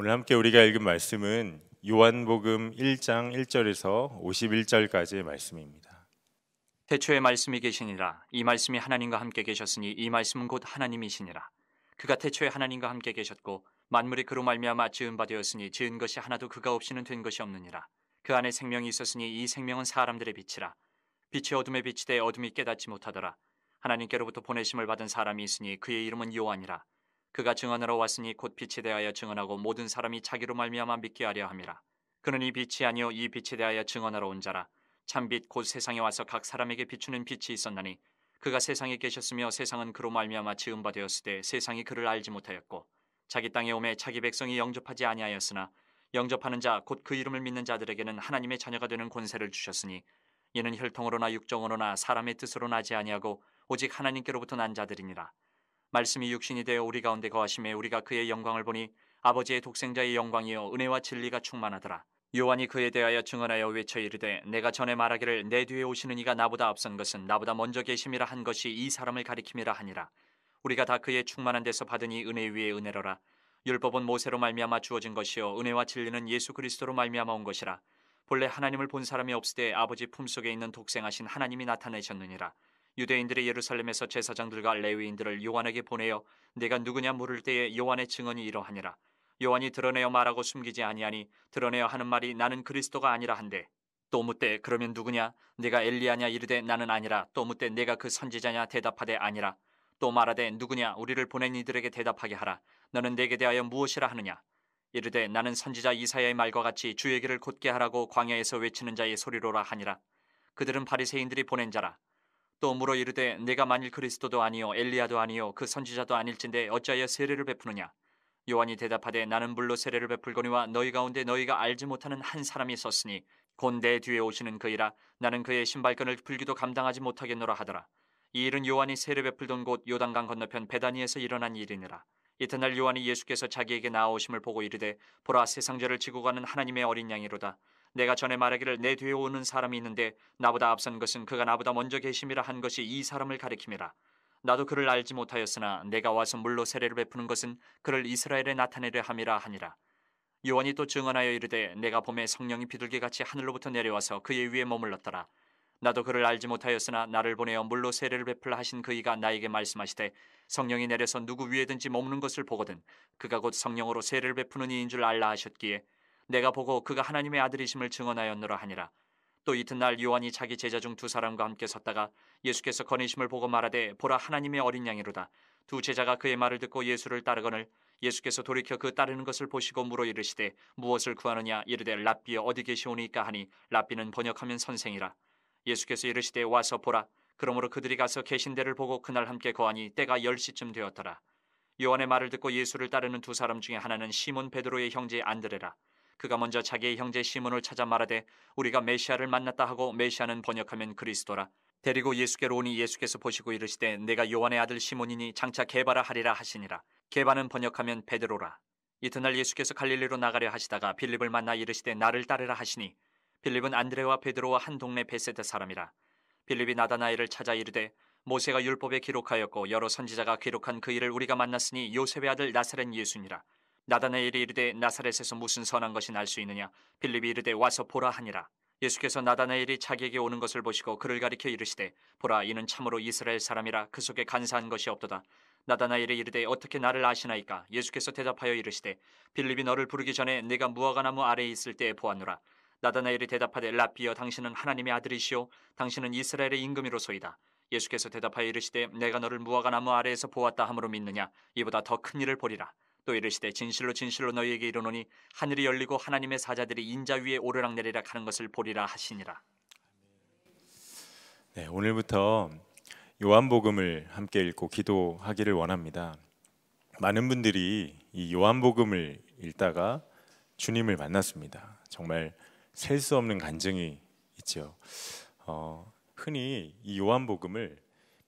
오늘 함께 우리가 읽은 말씀은 요한복음 1장 1절에서 51절까지의 말씀입니다. 태초에 말씀이 계시니라 이 말씀이 하나님과 함께 계셨으니 이 말씀은 곧 하나님이시니라 그가 태초에 하나님과 함께 계셨고 만물이 그로 말미암아 지은 바 되었으니 지은 것이 하나도 그가 없이는 된 것이 없느니라 그 안에 생명이 있었으니 이 생명은 사람들의 빛이라 빛이 어둠에 비치되 어둠이 깨닫지 못하더라 하나님께로부터 보내심을 받은 사람이 있으니 그의 이름은 요한이라 그가 증언하러 왔으니 곧 빛에 대하여 증언하고 모든 사람이 자기로 말미암아 믿게 하려 함이라. 그는 이 빛이 아니요 이 빛에 대하여 증언하러 온 자라. 참 빛 곧 세상에 와서 각 사람에게 비추는 빛이 있었나니 그가 세상에 계셨으며 세상은 그로 말미암아 지음바 되었으되 세상이 그를 알지 못하였고 자기 땅에 오매 자기 백성이 영접하지 아니하였으나 영접하는 자 곧 그 이름을 믿는 자들에게는 하나님의 자녀가 되는 권세를 주셨으니 이는 혈통으로나 육정으로나 사람의 뜻으로 나지 아니하고 오직 하나님께로부터 난 자들이니라. 말씀이 육신이 되어 우리 가운데 거하심에 우리가 그의 영광을 보니 아버지의 독생자의 영광이요 은혜와 진리가 충만하더라. 요한이 그에 대하여 증언하여 외쳐 이르되 내가 전에 말하기를 내 뒤에 오시는 이가 나보다 앞선 것은 나보다 먼저 계심이라 한 것이 이 사람을 가리킴이라 하니라. 우리가 다 그의 충만한 데서 받으니 은혜 위에 은혜로라. 율법은 모세로 말미암아 주어진 것이요 은혜와 진리는 예수 그리스도로 말미암아 온 것이라. 본래 하나님을 본 사람이 없으되 아버지 품속에 있는 독생하신 하나님이 나타내셨느니라. 유대인들이 예루살렘에서 제사장들과 레위인들을 요한에게 보내어 내가 누구냐 물을 때에 요한의 증언이 이러하니라. 요한이 드러내어 말하고 숨기지 아니하니 드러내어 하는 말이 나는 그리스도가 아니라 한데 또 묻되 그러면 누구냐 내가 엘리야냐 이르되 나는 아니라 또 묻되 내가 그 선지자냐 대답하되 아니라 또 말하되 누구냐 우리를 보낸 이들에게 대답하게 하라 너는 내게 대하여 무엇이라 하느냐 이르되 나는 선지자 이사야의 말과 같이 주의 길을 곧게 하라고 광야에서 외치는 자의 소리로라 하니라 그들은 바리새인들이 보낸 자라 또 물어 이르되 내가 만일 그리스도도 아니요 엘리야도 아니요 그 선지자도 아닐진데 어찌하여 세례를 베푸느냐 요한이 대답하되 나는 물로 세례를 베풀거니와 너희 가운데 너희가 알지 못하는 한 사람이 있었으니 곧 내 뒤에 오시는 그이라 나는 그의 신발끈을 풀기도 감당하지 못하겠노라 하더라 이 일은 요한이 세례 베풀던 곳 요단강 건너편 베다니에서 일어난 일이니라 이튿날 요한이 예수께서 자기에게 나아오심을 보고 이르되 보라 세상죄를 지고 가는 하나님의 어린 양이로다 내가 전에 말하기를 내 뒤에 오는 사람이 있는데 나보다 앞선 것은 그가 나보다 먼저 계심이라 한 것이 이 사람을 가리킴이라 나도 그를 알지 못하였으나 내가 와서 물로 세례를 베푸는 것은 그를 이스라엘에 나타내려 함이라 하니라 요한이 또 증언하여 이르되 내가 봄에 성령이 비둘기같이 하늘로부터 내려와서 그의 위에 머물렀더라 나도 그를 알지 못하였으나 나를 보내어 물로 세례를 베풀라 하신 그이가 나에게 말씀하시되 성령이 내려서 누구 위에든지 머무는 것을 보거든 그가 곧 성령으로 세례를 베푸는 이인 줄 알라 하셨기에 내가 보고 그가 하나님의 아들이심을 증언하였노라 하니라. 또 이튿날 요한이 자기 제자 중 두 사람과 함께 섰다가 예수께서 거니심을 보고 말하되 보라 하나님의 어린 양이로다. 두 제자가 그의 말을 듣고 예수를 따르거늘 예수께서 돌이켜 그 따르는 것을 보시고 물어 이르시되 무엇을 구하느냐 이르되 랍비여 어디 계시오니까 하니 랍비는 번역하면 선생이라. 예수께서 이르시되 와서 보라. 그러므로 그들이 가서 계신 데를 보고 그날 함께 거하니 때가 10시쯤 되었더라. 요한의 말을 듣고 예수를 따르는 두 사람 중에 하나는 시몬 베드로의 형제 안드레라. 그가 먼저 자기의 형제 시몬을 찾아 말하되 우리가 메시아를 만났다 하고 메시아는 번역하면 그리스도라 데리고 예수께로 오니 예수께서 보시고 이르시되 내가 요한의 아들 시몬이니 장차 개바라 하리라 하시니라 개바는 번역하면 베드로라 이튿날 예수께서 갈릴리로 나가려 하시다가 빌립을 만나 이르시되 나를 따르라 하시니 빌립은 안드레와 베드로와 한 동네 베세드 사람이라 빌립이 나다나엘을 찾아 이르되 모세가 율법에 기록하였고 여러 선지자가 기록한 그 일을 우리가 만났으니 요셉의 아들 나사렛 예수니라 나다나엘이 이르되 나사렛에서 무슨 선한 것이 날 수 있느냐 빌립이 이르되 와서 보라 하니라 예수께서 나다나엘이 자기에게 오는 것을 보시고 그를 가리켜 이르시되 보라 이는 참으로 이스라엘 사람이라 그 속에 간사한 것이 없도다 나다나엘이 이르되 어떻게 나를 아시나이까 예수께서 대답하여 이르시되 빌립이 너를 부르기 전에 내가 무화과나무 아래에 있을 때에 보았노라 나다나엘이 대답하되 라비여 당신은 하나님의 아들이시오 당신은 이스라엘의 임금이로소이다 예수께서 대답하여 이르시되 내가 너를 무화과나무 아래에서 보았다 함으로 믿느냐 이보다 더 큰 일을 보리라 또 이르시되 진실로 진실로 너희에게 이르노니 하늘이 열리고 하나님의 사자들이 인자 위에 오르락 내리락 하는 것을 보리라 하시니라. 네, 오늘부터 요한복음을 함께 읽고 기도하기를 원합니다. 많은 분들이 이 요한복음을 읽다가 주님을 만났습니다. 정말 셀 수 없는 간증이 있죠. 어, 흔히 이 요한복음을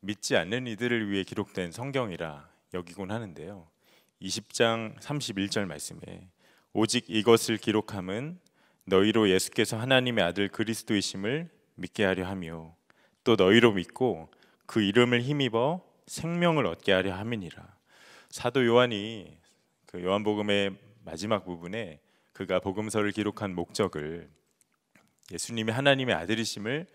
믿지 않는 이들을 위해 기록된 성경이라 여기곤 하는데요. 20장 31절 말씀에 오직 이것을 기록함은 너희로 예수께서 하나님의 아들 그리스도이심을 믿게 하려 하며 또 너희로 믿고 그 이름을 힘입어 생명을 얻게 하려 함이니라. 사도 요한이 그 요한복음의 마지막 부분에 그가 복음서를 기록한 목적을 예수님이 하나님의 아들이심을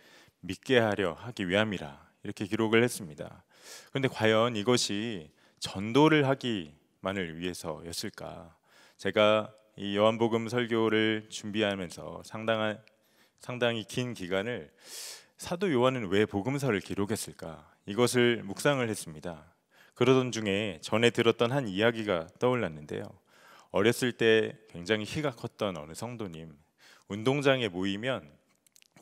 믿게 하려 하기 위함이라 이렇게 기록을 했습니다. 그런데 과연 이것이 전도를 하기 만을 위해서였을까? 제가 이 요한복음 설교를 준비하면서 상당한 상당히 긴 기간을 사도 요한은 왜 복음서를 기록했을까? 이것을 묵상을 했습니다. 그러던 중에 전에 들었던 한 이야기가 떠올랐는데요. 어렸을 때 굉장히 키가 컸던 어느 성도님 운동장에 모이면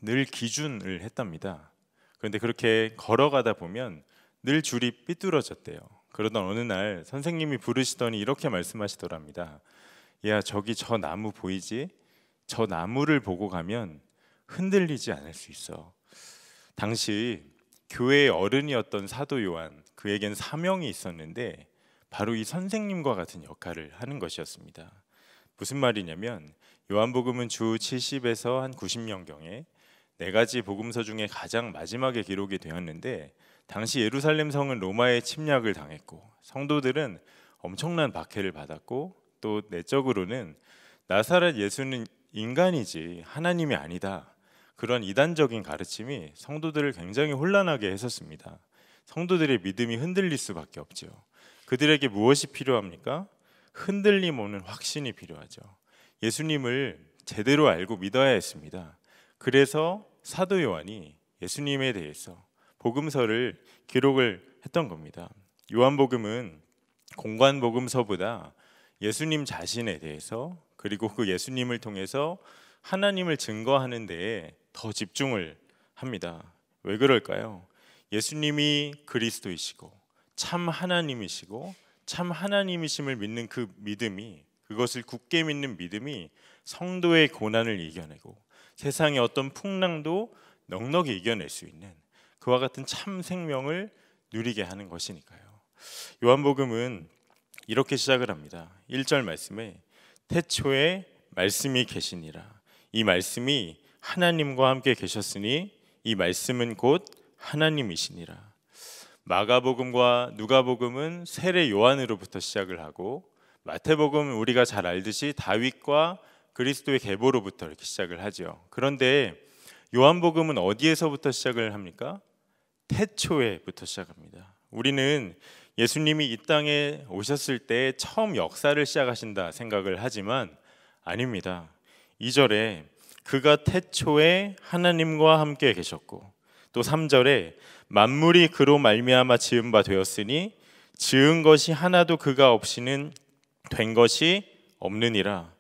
늘 기준을 했답니다. 그런데 그렇게 걸어가다 보면 늘 줄이 삐뚤어졌대요. 그러던 어느 날 선생님이 부르시더니 이렇게 말씀하시더랍니다. 야, 저기 저 나무 보이지? 저 나무를 보고 가면 흔들리지 않을 수 있어. 당시 교회의 어른이었던 사도 요한, 그에겐 사명이 있었는데 바로 이 선생님과 같은 역할을 하는 것이었습니다. 무슨 말이냐면 요한복음은 주 70에서 한 90년경에 네 가지 복음서 중에 가장 마지막에 기록이 되었는데 당시 예루살렘 성은 로마의 침략을 당했고 성도들은 엄청난 박해를 받았고 또 내적으로는 나사렛 예수는 인간이지 하나님이 아니다. 그런 이단적인 가르침이 성도들을 굉장히 혼란하게 했었습니다. 성도들의 믿음이 흔들릴 수밖에 없죠 그들에게 무엇이 필요합니까? 흔들림 없는 확신이 필요하죠. 예수님을 제대로 알고 믿어야 했습니다. 그래서 사도 요한이 예수님에 대해서 복음서를 기록을 했던 겁니다. 요한복음은 공관 복음서보다 예수님 자신에 대해서 그리고 그 예수님을 통해서 하나님을 증거하는 데에 더 집중을 합니다. 왜 그럴까요? 예수님이 그리스도이시고 참 하나님이시고 참 하나님이심을 믿는 그 믿음이 그것을 굳게 믿는 믿음이 성도의 고난을 이겨내고 세상의 어떤 풍랑도 넉넉히 이겨낼 수 있는 그와 같은 참 생명을 누리게 하는 것이니까요. 요한복음은 이렇게 시작을 합니다. 1절 말씀에 태초에 말씀이 계시니라. 이 말씀이 하나님과 함께 계셨으니 이 말씀은 곧 하나님이시니라. 마가복음과 누가복음은 세례 요한으로부터 시작을 하고 마태복음은 우리가 잘 알듯이 다윗과 그리스도의 계보로부터 이렇게 시작을 하죠. 그런데 요한복음은 어디에서부터 시작을 합니까? 태초에부터 시작합니다. 우리는 예수님이 이 땅에 오셨을 때 처음 역사를 시작하신다 생각을 하지만 아닙니다. 2절에 그가 태초에 하나님과 함께 계셨고 또 3절에 만물이 그로 말미암아 지은 바 되었으니 지은 것이 하나도 그가 없이는 된 것이 없느니라.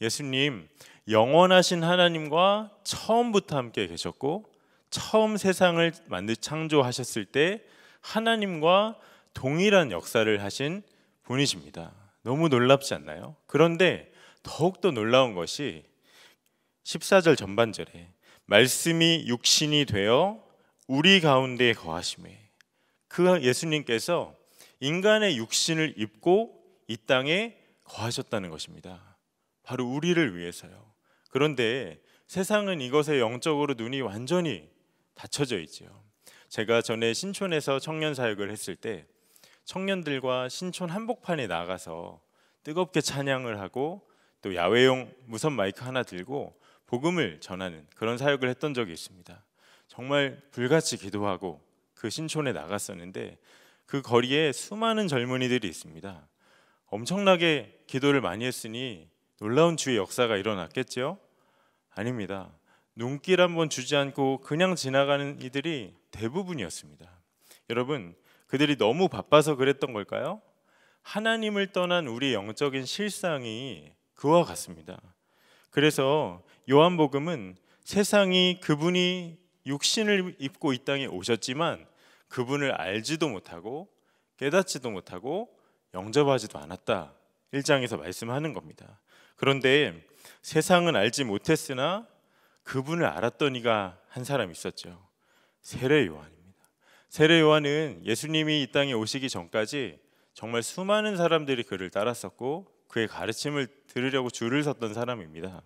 예수님 영원하신 하나님과 처음부터 함께 계셨고 처음 세상을 만드 창조하셨을 때 하나님과 동일한 역사를 하신 분이십니다. 너무 놀랍지 않나요? 그런데 더욱더 놀라운 것이 14절 전반절에 말씀이 육신이 되어 우리 가운데 거하심에 그 예수님께서 인간의 육신을 입고 이 땅에 거하셨다는 것입니다. 바로 우리를 위해서요. 그런데 세상은 이것에 영적으로 눈이 완전히 닫혀져 있죠 제가 전에 신촌에서 청년 사역을 했을 때 청년들과 신촌 한복판에 나가서 뜨겁게 찬양을 하고 또 야외용 무선 마이크 하나 들고 복음을 전하는 그런 사역을 했던 적이 있습니다. 정말 불같이 기도하고 그 신촌에 나갔었는데 그 거리에 수많은 젊은이들이 있습니다. 엄청나게 기도를 많이 했으니 놀라운 주의 역사가 일어났겠죠? 아닙니다. 눈길 한번 주지 않고 그냥 지나가는 이들이 대부분이었습니다. 여러분, 그들이 너무 바빠서 그랬던 걸까요? 하나님을 떠난 우리 영적인 실상이 그와 같습니다. 그래서 요한복음은 세상이 그분이 육신을 입고 이 땅에 오셨지만 그분을 알지도 못하고 깨닫지도 못하고 영접하지도 않았다. 1장에서 말씀하는 겁니다. 그런데 세상은 알지 못했으나 그분을 알았던 이가 한 사람 있었죠. 세례 요한입니다. 세례 요한은 예수님이 이 땅에 오시기 전까지 정말 수많은 사람들이 그를 따랐었고 그의 가르침을 들으려고 줄을 섰던 사람입니다.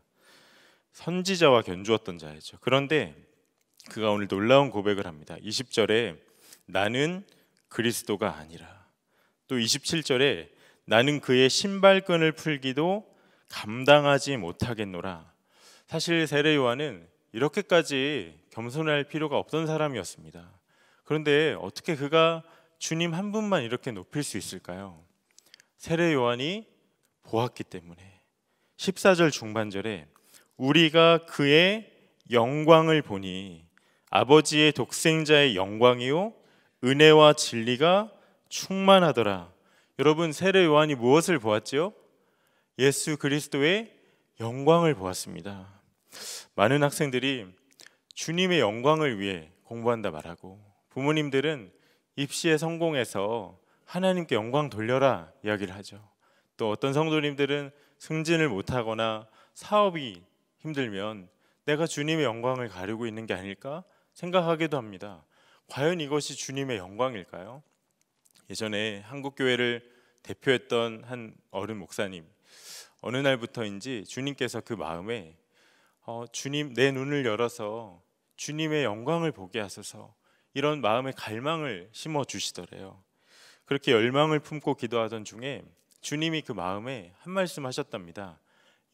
선지자와 견주었던 자였죠. 그런데 그가 오늘 놀라운 고백을 합니다. 20절에 나는 그리스도가 아니라 또 27절에 나는 그의 신발끈을 풀기도 감당하지 못하겠노라. 사실 세례 요한은 이렇게까지 겸손할 필요가 없던 사람이었습니다. 그런데 어떻게 그가 주님 한 분만 이렇게 높일 수 있을까요? 세례 요한이 보았기 때문에 14절 중반절에 우리가 그의 영광을 보니 아버지의 독생자의 영광이요 은혜와 진리가 충만하더라. 여러분 세례 요한이 무엇을 보았지요? 예수 그리스도의 영광을 보았습니다. 많은 학생들이 주님의 영광을 위해 공부한다 말하고 부모님들은 입시에 성공해서 하나님께 영광 돌려라 이야기를 하죠. 또 어떤 성도님들은 승진을 못하거나 사업이 힘들면 내가 주님의 영광을 가리고 있는 게 아닐까 생각하기도 합니다. 과연 이것이 주님의 영광일까요? 예전에 한국 교회를 대표했던 한 어른 목사님 어느 날부터인지 주님께서 그 마음에 어, 주님 내 눈을 열어서 주님의 영광을 보게 하소서 이런 마음의 갈망을 심어 주시더래요. 그렇게 열망을 품고 기도하던 중에 주님이 그 마음에 한 말씀 하셨답니다.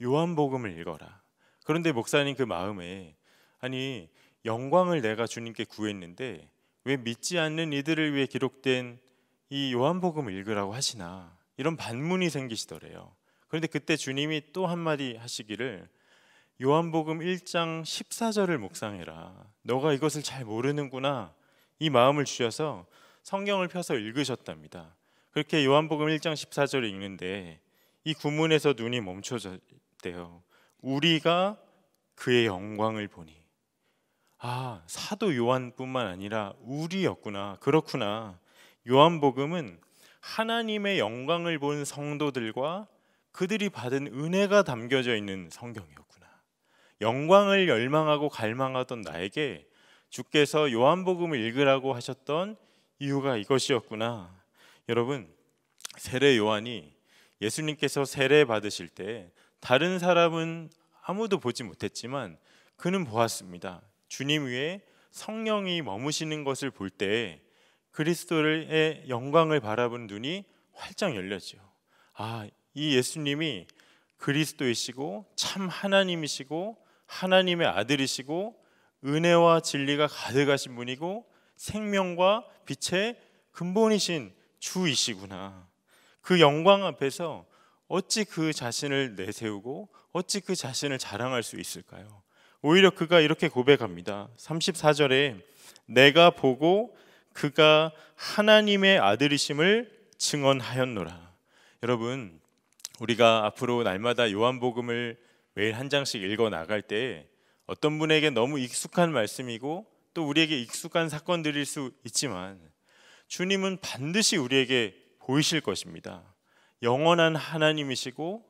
요한복음을 읽어라. 그런데 목사님 그 마음에 아니 영광을 내가 주님께 구했는데 왜 믿지 않는 이들을 위해 기록된 이 요한복음을 읽으라고 하시나 이런 반문이 생기시더래요. 그런데 그때 주님이 또 한마디 하시기를 요한복음 1장 14절을 묵상해라. 너가 이것을 잘 모르는구나. 이 마음을 주셔서 성경을 펴서 읽으셨답니다. 그렇게 요한복음 1장 14절을 읽는데 이 구문에서 눈이 멈춰졌대요. 우리가 그의 영광을 보니 아 사도 요한뿐만 아니라 우리였구나 그렇구나 요한복음은 하나님의 영광을 본 성도들과 그들이 받은 은혜가 담겨져 있는 성경이었구나 영광을 열망하고 갈망하던 나에게 주께서 요한복음을 읽으라고 하셨던 이유가 이것이었구나. 여러분, 세례 요한이 예수님께서 세례 받으실 때 다른 사람은 아무도 보지 못했지만 그는 보았습니다. 주님 위에 성령이 머무시는 것을 볼 때 그리스도의 영광을 바라본 눈이 활짝 열렸죠. 아, 이 예수님이 그리스도이시고 참 하나님이시고 하나님의 아들이시고 은혜와 진리가 가득하신 분이고 생명과 빛의 근본이신 주이시구나. 그 영광 앞에서 어찌 그 자신을 내세우고 어찌 그 자신을 자랑할 수 있을까요? 오히려 그가 이렇게 고백합니다. 34절에 내가 보고 그가 하나님의 아들이심을 증언하였노라. 여러분, 우리가 앞으로 날마다 요한복음을 매일 한 장씩 읽어 나갈 때 어떤 분에게 너무 익숙한 말씀이고 또 우리에게 익숙한 사건들일 수 있지만 주님은 반드시 우리에게 보이실 것입니다. 영원한 하나님이시고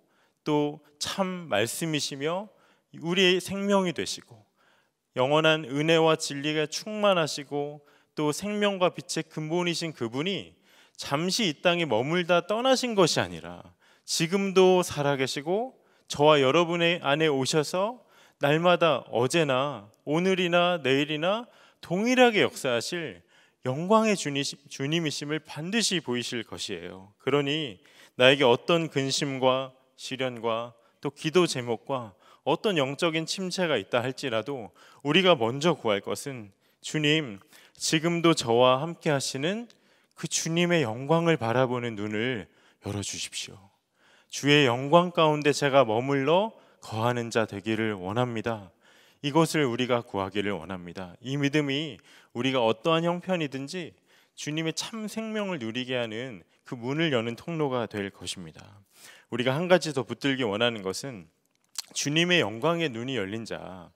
또 참 말씀이시며 우리의 생명이 되시고 영원한 은혜와 진리가 충만하시고 또 생명과 빛의 근본이신 그분이 잠시 이 땅에 머물다 떠나신 것이 아니라 지금도 살아계시고 저와 여러분의 안에 오셔서 날마다 어제나 오늘이나 내일이나 동일하게 역사하실 영광의 주님이심을 반드시 보이실 것이에요. 그러니 나에게 어떤 근심과 시련과 또 기도 제목과 어떤 영적인 침체가 있다 할지라도 우리가 먼저 구할 것은 주님, 지금도 저와 함께 하시는 그 주님의 영광을 바라보는 눈을 열어 주십시오. 주의 영광 가운데 제가 머물러 거하는 자 되기를 원합니다. 이것을 우리가 구하기를 원합니다. 이 믿음이 우리가 어떠한 형편이든지 주님의 참 생명을 누리게 하는 그 문을 여는 통로가 될 것입니다. 우리가 한 가지 더 붙들기 원하는 것은 주님의 영광의 눈이 열린 자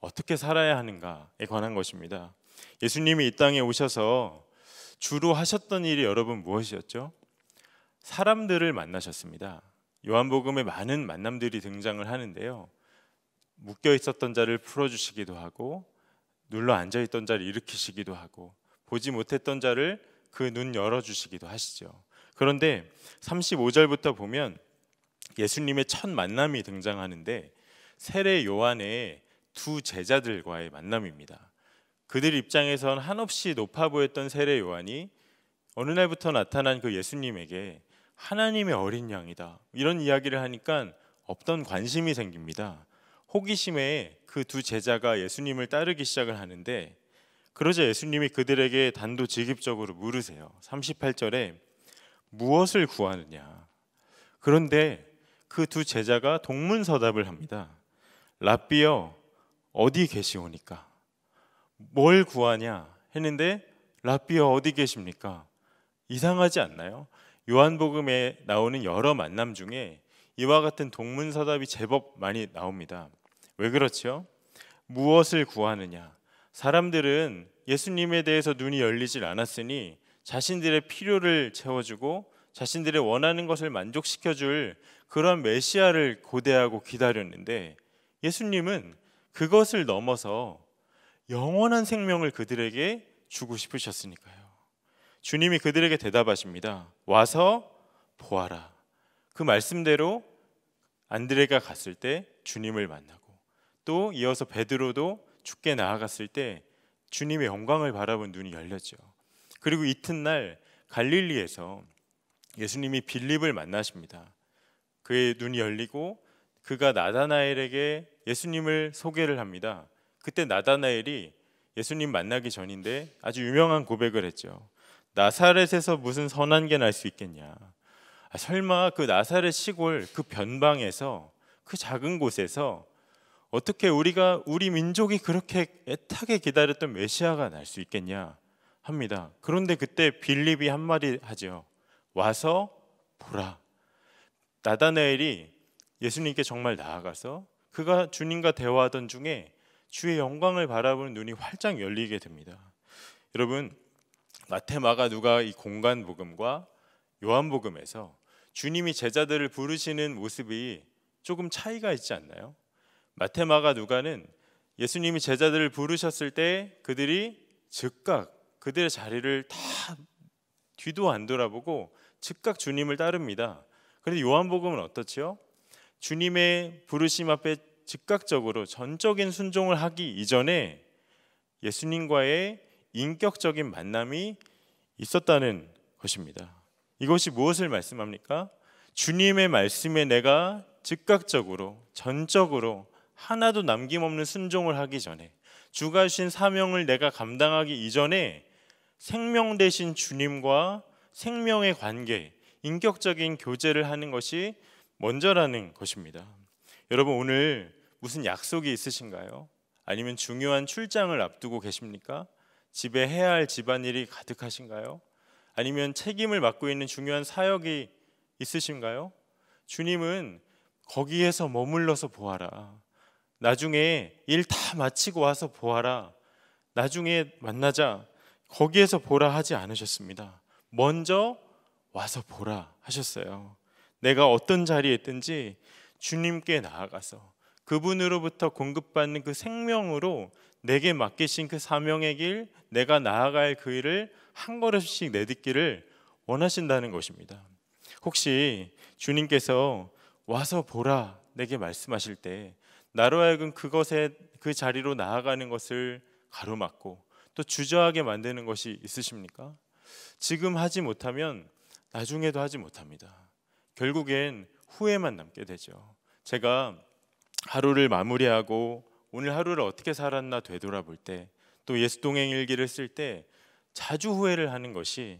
어떻게 살아야 하는가에 관한 것입니다. 예수님이 이 땅에 오셔서 주로 하셨던 일이 여러분 무엇이었죠? 사람들을 만나셨습니다. 요한복음에 많은 만남들이 등장을 하는데요. 묶여 있었던 자를 풀어 주시기도 하고 눌러 앉아 있던 자를 일으키시기도 하고 보지 못했던 자를 그 눈 열어 주시기도 하시죠. 그런데 35절부터 보면 예수님의 첫 만남이 등장하는데 세례 요한의 두 제자들과의 만남입니다. 그들 입장에선 한없이 높아 보였던 세례 요한이 어느 날부터 나타난 그 예수님에게 하나님의 어린 양이다. 이런 이야기를 하니까 없던 관심이 생깁니다. 호기심에 그 두 제자가 예수님을 따르기 시작을 하는데 그러자 예수님이 그들에게 단도직입적으로 물으세요. 38절에 무엇을 구하느냐. 그런데 그 두 제자가 동문서답을 합니다. 라삐여 어디 계시오니까 뭘 구하냐 했는데 라삐여 어디 계십니까? 이상하지 않나요? 요한복음에 나오는 여러 만남 중에 이와 같은 동문서답이 제법 많이 나옵니다. 왜그렇지 무엇을 구하느냐? 사람들은 예수님에 대해서 눈이 열리질 않았으니 자신들의 필요를 채워주고 자신들의 원하는 것을 만족시켜줄 그런 메시아를 고대하고 기다렸는데 예수님은 그것을 넘어서 영원한 생명을 그들에게 주고 싶으셨으니까요. 주님이 그들에게 대답하십니다. 와서 보아라. 그 말씀대로 안드레가 갔을 때 주님을 만나고 또 이어서 베드로도 죽게 나아갔을 때 주님의 영광을 바라본 눈이 열렸죠. 그리고 이튿날 갈릴리에서 예수님이 빌립을 만나십니다. 그의 눈이 열리고 그가 나다나엘에게 예수님을 소개를 합니다. 그때 나다나엘이 예수님 만나기 전인데 아주 유명한 고백을 했죠. 나사렛에서 무슨 선한 게 날 수 있겠냐. 아, 설마 그 나사렛 시골 그 변방에서 그 작은 곳에서 어떻게 우리가 우리 민족이 그렇게 애타게 기다렸던 메시아가 날 수 있겠냐 합니다. 그런데 그때 빌립이 한 마디 하죠. 와서 보라. 나다네엘이 예수님께 정말 나아가서 그가 주님과 대화하던 중에 주의 영광을 바라보는 눈이 활짝 열리게 됩니다. 여러분 마테마가 누가 이 공간 복음과 요한 복음에서 주님이 제자들을 부르시는 모습이 조금 차이가 있지 않나요? 마테마가 누가는 예수님이 제자들을 부르셨을 때 그들이 즉각 그들의 자리를 다 뒤도 안 돌아보고 즉각 주님을 따릅니다. 그런데 요한복음은 어떻지요? 주님의 부르심 앞에 즉각적으로 전적인 순종을 하기 이전에 예수님과의 인격적인 만남이 있었다는 것입니다. 이것이 무엇을 말씀합니까? 주님의 말씀에 내가 즉각적으로 전적으로 하나도 남김없는 순종을 하기 전에 주가 주신 사명을 내가 감당하기 이전에 생명 대신 주님과 생명의 관계, 인격적인 교제를 하는 것이 먼저라는 것입니다. 여러분 오늘 무슨 약속이 있으신가요? 아니면 중요한 출장을 앞두고 계십니까? 집에 해야 할 집안일이 가득하신가요? 아니면 책임을 맡고 있는 중요한 사역이 있으신가요? 주님은 거기에서 머물러서 보아라. 나중에 일 다 마치고 와서 보아라. 나중에 만나자. 거기에서 보라 하지 않으셨습니다. 먼저 와서 보라 하셨어요. 내가 어떤 자리에 있든지 주님께 나아가서 그분으로부터 공급받는 그 생명으로 내게 맡기신 그 사명의 길, 내가 나아갈 그 일을 한 걸음씩 내딛기를 원하신다는 것입니다. 혹시 주님께서 와서 보라 내게 말씀하실 때 나로 하여금 그것에 그 자리로 나아가는 것을 가로막고 또 주저하게 만드는 것이 있으십니까? 지금 하지 못하면 나중에도 하지 못합니다. 결국엔 후회만 남게 되죠. 제가 하루를 마무리하고 오늘 하루를 어떻게 살았나 되돌아볼 때 또 예수 동행 일기를 쓸 때 자주 후회를 하는 것이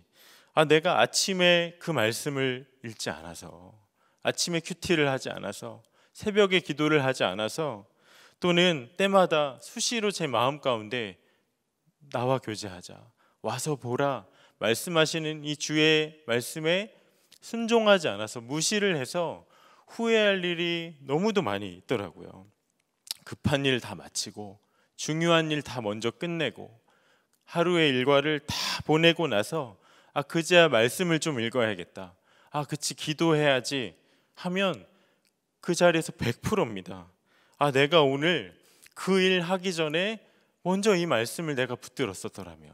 아 내가 아침에 그 말씀을 읽지 않아서 아침에 큐티를 하지 않아서 새벽에 기도를 하지 않아서 또는 때마다 수시로 제 마음 가운데 나와 교제하자 와서 보라 말씀하시는 이 주의 말씀에 순종하지 않아서 무시를 해서 후회할 일이 너무도 많이 있더라고요. 급한 일 다 마치고 중요한 일 다 먼저 끝내고 하루의 일과를 다 보내고 나서 아 그제야 말씀을 좀 읽어야겠다. 아 그치 기도해야지 하면 그 자리에서 100%입니다. 아 내가 오늘 그 일 하기 전에 먼저 이 말씀을 내가 붙들었었더라면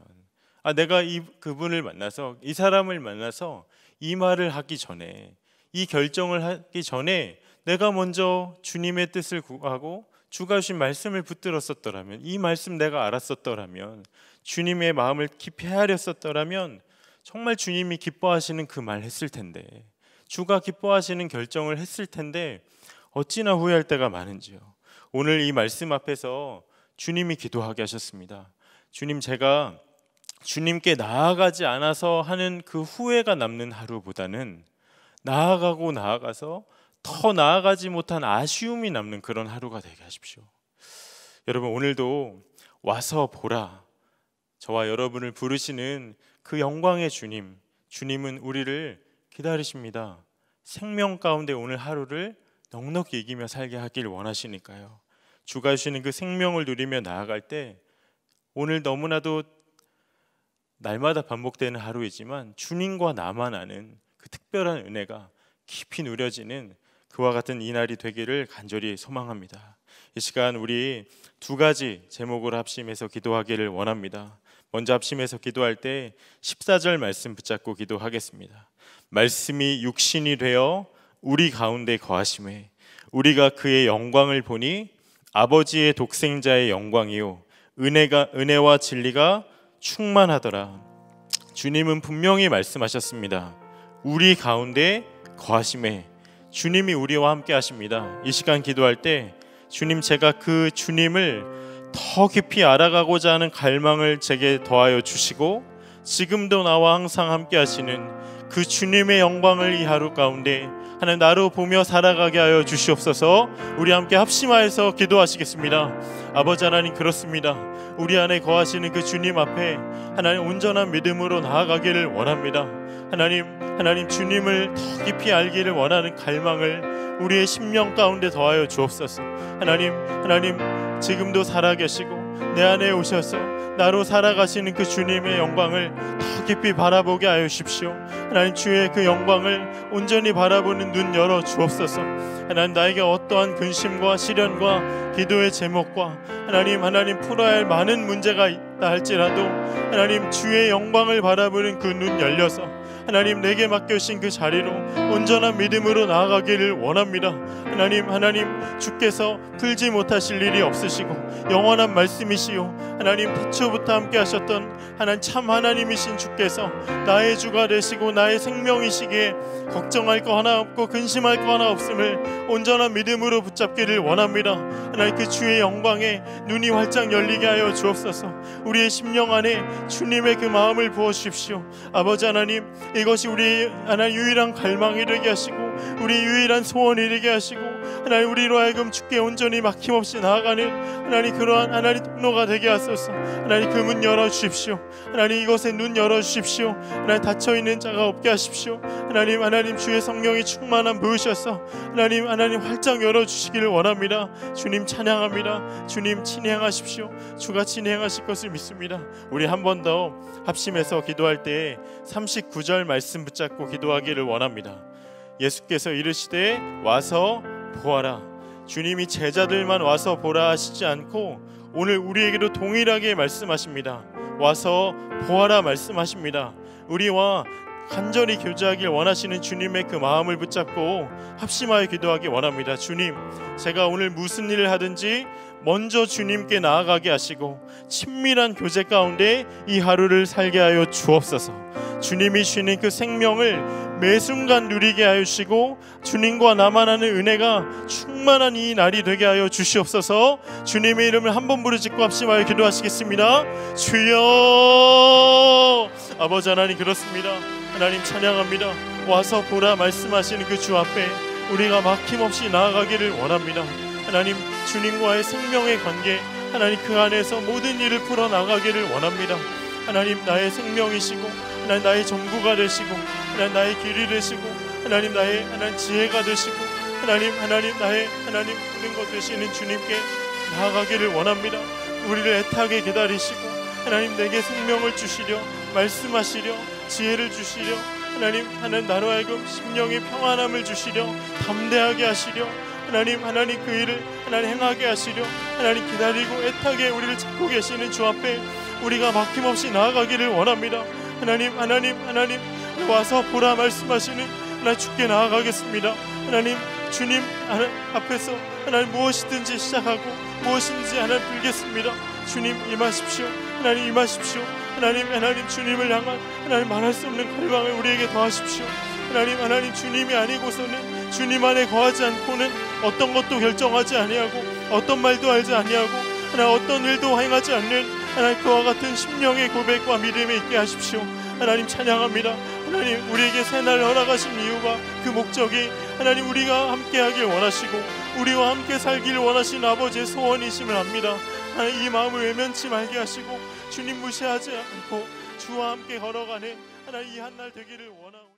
아 내가 이 그분을 만나서 이 사람을 만나서 이 말을 하기 전에 이 결정을 하기 전에 내가 먼저 주님의 뜻을 구하고 주가 주신 말씀을 붙들었었더라면 이 말씀 내가 알았었더라면 주님의 마음을 깊이 헤아렸었더라면 정말 주님이 기뻐하시는 그말 했을 텐데 주가 기뻐하시는 결정을 했을 텐데 어찌나 후회할 때가 많은지요. 오늘 이 말씀 앞에서 주님이 기도하게 하셨습니다. 주님 제가 주님께 나아가지 않아서 하는 그 후회가 남는 하루보다는 나아가고 나아가서 더 나아가지 못한 아쉬움이 남는 그런 하루가 되게 하십시오. 여러분 오늘도 와서 보라. 저와 여러분을 부르시는 그 영광의 주님, 주님은 우리를 기다리십니다. 생명 가운데 오늘 하루를 넉넉히 이기며 살게 하길 원하시니까요. 주가 주시는 그 생명을 누리며 나아갈 때 오늘 너무나도 날마다 반복되는 하루이지만 주님과 나만 아는 그 특별한 은혜가 깊이 누려지는 그와 같은 이날이 되기를 간절히 소망합니다. 이 시간 우리 두 가지 제목을 합심해서 기도하기를 원합니다. 먼저 합심해서 기도할 때 14절 말씀 붙잡고 기도하겠습니다. 말씀이 육신이 되어 우리 가운데 거하심에 우리가 그의 영광을 보니 아버지의 독생자의 영광이요 은혜가 은혜와 진리가 충만하더라. 주님은 분명히 말씀하셨습니다. 우리 가운데 거하심에 주님이 우리와 함께 하십니다. 이 시간 기도할 때 주님 제가 그 주님을 더 깊이 알아가고자 하는 갈망을 제게 더하여 주시고 지금도 나와 항상 함께 하시는 그 주님의 영광을 이 하루 가운데 하나님 나로 보며 살아가게 하여 주시옵소서 우리 함께 합심하여서 기도하시겠습니다 아버지 하나님 그렇습니다 우리 안에 거하시는 그 주님 앞에 하나님 온전한 믿음으로 나아가기를 원합니다 하나님 하나님 주님을 더 깊이 알기를 원하는 갈망을 우리의 심령 가운데 더하여 주옵소서 하나님 하나님 지금도 살아계시고 내 안에 오셔서 나로 살아가시는 그 주님의 영광을 더 깊이 바라보게 하여 십시오 하나님 주의 그 영광을 온전히 바라보는 눈 열어 주옵소서. 하나님 나에게 어떠한 근심과 시련과 기도의 제목과 하나님 하나님 풀어야 할 많은 문제가 있다 할지라도 하나님 주의 영광을 바라보는 그 눈 열려서 하나님 내게 맡겨신그 자리로 온전한 믿음으로 나아가기를 원합니다. 하나님 하나님 주께서 풀지 못하실 일이 없으시고 영원한 말씀이시요 하나님 태초부터 함께 하셨던 하나님 참 하나님이신 주께서 나의 주가 되시고 나의 생명이시기에 걱정할 거 하나 없고 근심할 거 하나 없음을 온전한 믿음으로 붙잡기를 원합니다. 하나님 그 주의 영광에 눈이 활짝 열리게 하여 주옵소서. 우리의 심령 안에 주님의 그 마음을 부어 주십시오. 아버지 하나님 이것이 우리 하나님 유일한 갈망이 되게 하시고 우리 유일한 소원이 되게 하시고 하나님 우리로 하여금 주께 온전히 막힘없이 나아가는 하나님 그러한 하나님 통로가 되게 하소서 하나님 그 문 열어주십시오 하나님 이곳에 눈 열어주십시오 하나님 닫혀있는 자가 없게 하십시오 하나님 하나님 주의 성령이 충만한 부으셔서 하나님 하나님 활짝 열어주시기를 원합니다 주님 찬양합니다 주님 진행하십시오 주가 진행하실 것을 믿습니다 우리 한 번 더 합심해서 기도할 때 39절 말씀 붙잡고 기도하기를 원합니다 예수께서 이르시되 와서 보아라 주님이 제자들만 와서 보라 하시지 않고 오늘 우리에게도 동일하게 말씀하십니다. 와서 보아라 말씀하십니다. 우리와 간절히 교제하길 원하시는 주님의 그 마음을 붙잡고 합심하여 기도하기 원합니다. 주님, 제가 오늘 무슨 일을 하든지 먼저 주님께 나아가게 하시고 친밀한 교제 가운데 이 하루를 살게 하여 주옵소서. 주님이 주는 그 생명을 매 순간 누리게 하시고 주님과 나만 아는 은혜가 충만한 이 날이 되게 하여 주시옵소서 주님의 이름을 한 번 부르짖고 합심하여 기도하시겠습니다 주여 아버지 하나님 그렇습니다 하나님 찬양합니다 와서 보라 말씀하시는 그 주 앞에 우리가 막힘없이 나아가기를 원합니다 하나님 주님과의 생명의 관계 하나님 그 안에서 모든 일을 풀어나가기를 원합니다 하나님 나의 생명이시고 하나님 나의 전부가 되시고 하나님 나의 길이 되시고 하나님 나의 하나님 지혜가 되시고 하나님 하나님 나의 하나님 모든 것 되시는 주님께 나아가기를 원합니다. 우리를 애타게 기다리시고 하나님 내게 생명을 주시려 말씀하시려 지혜를 주시려 하나님 하나님 나로 하여금 심령의 평안함을 주시려 담대하게 하시려 하나님 하나님 그 일을 하나님 행하게 하시려 하나님 기다리고 애타게 우리를 찾고 계시는 주 앞에 우리가 막힘없이 나아가기를 원합니다 하나님 하나님 하나님 와서 보라 말씀하시는 나 주께 나아가겠습니다. 하나님 주님 앞에서 하나님 무엇이든지 시작하고 무엇인지 하나님 빌겠습니다. 주님 임하십시오. 하나님 임하십시오. 하나님 하나님 주님을 향한 하나님 말할 수 없는 갈망을 우리에게 더하십시오. 하나님 하나님 주님이 아니고서는 주님 안에 거하지 않고는 어떤 것도 결정하지 아니하고 어떤 말도 알지 아니하고 하나 어떤 일도 행하지 않는 하나님 그와 같은 심령의 고백과 믿음에 있게 하십시오. 하나님 찬양합니다. 하나님 우리에게 새 날 허락하신 이유가그 목적이 하나님 우리가 함께하길 원하시고 우리와 함께 살길 원하신 아버지의 소원이심을 압니다. 하나님 이 마음을 외면치 말게 하시고 주님 무시하지 않고 주와 함께 걸어가네 하나님 이한날 되기를 원합니다.